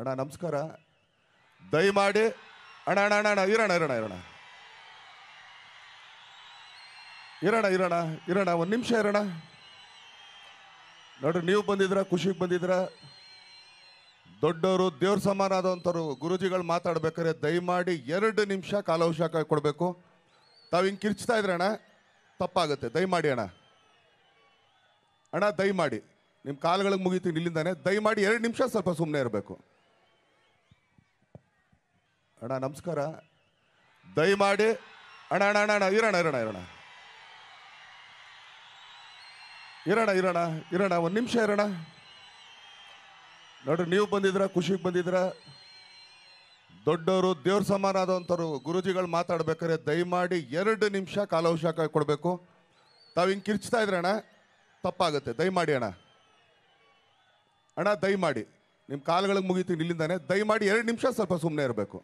ಅಣ್ಣ ನಮಸ್ಕಾರ ದಯಮಾಡಿ ಅಣ್ಣ ಅಣ್ಣ ಅಣ್ಣ ಅಣ್ಣ ಇರೋಣ ಇರೋಣ ಇರೋಣ ಇರೋಣ ಇರೋಣ ಇರೋಣ ಒಂದು ನಿಮಿಷ ಇರೋಣ ನೋಡ್ರಿ ನೀವು ಬಂದಿದ್ರ ಖುಷಿಗೆ ಬಂದಿದ್ರ ದೊಡ್ಡವರು ದೇವ್ರ ಸಮಾನ ಆದಂಥವ್ರು ಗುರುಜಿಗಳು ಮಾತಾಡ್ಬೇಕಾದ್ರೆ ದಯಮಾಡಿ ಎರಡು ನಿಮಿಷ ಕಾಲಾವಕಾಶ ಕೊಡಬೇಕು ತಾವು ಹಿಂಗೆ ಕಿರ್ಚ್ತಾ ಅಣ್ಣ ತಪ್ಪಾಗುತ್ತೆ ದಯಮಾಡಿ ಅಣ್ಣ ಅಣ್ಣ ದಯಮಾಡಿ ನಿಮ್ಮ ಕಾಲುಗಳಿಗೆ ಮುಗಿತೀನಿ ಇಲ್ಲಿಂದಾನೆ ದಯಮಾಡಿ ಎರಡು ನಿಮಿಷ ಸ್ವಲ್ಪ ಸುಮ್ಮನೆ ಇರಬೇಕು ಅಣ್ಣ ನಮಸ್ಕಾರ ದಯಮಾಡಿ ಅಣ್ಣ ಅಣ್ಣ ಅಣ್ಣ ಅಣ್ಣ ಇರೋಣ ಇರೋಣ ಇರೋಣ ಇರೋಣ ಇರೋಣ ಇರೋಣ ಒಂದು ನಿಮಿಷ ಇರೋಣ ನೋಡ್ರಿ ನೀವು ಬಂದಿದ್ರ ಖುಷಿಗೆ ಬಂದಿದ್ರ ದೊಡ್ಡವರು ದೇವ್ರ ಸಮಾನ ಆದಂಥವ್ರು ಗುರುಜಿಗಳು ಮಾತಾಡ್ಬೇಕಾದ್ರೆ ದಯಮಾಡಿ ಎರಡು ನಿಮಿಷ ಕಾಲಾವಕಾಶ ಕೊಡಬೇಕು ತಾವು ಹಿಂಗೆ ಕಿರ್ಚ್ತಾ ಅಣ್ಣ ತಪ್ಪಾಗುತ್ತೆ ದಯಮಾಡಿ ಅಣ್ಣ ಅಣ್ಣ ದಯಮಾಡಿ ನಿಮ್ಮ ಕಾಲುಗಳಿಗೆ ಮುಗಿತೀನಿ ಇಲ್ಲಿಂದಾನೆ ದಯಮಾಡಿ ಎರಡು ನಿಮಿಷ ಸ್ವಲ್ಪ ಸುಮ್ಮನೆ ಇರಬೇಕು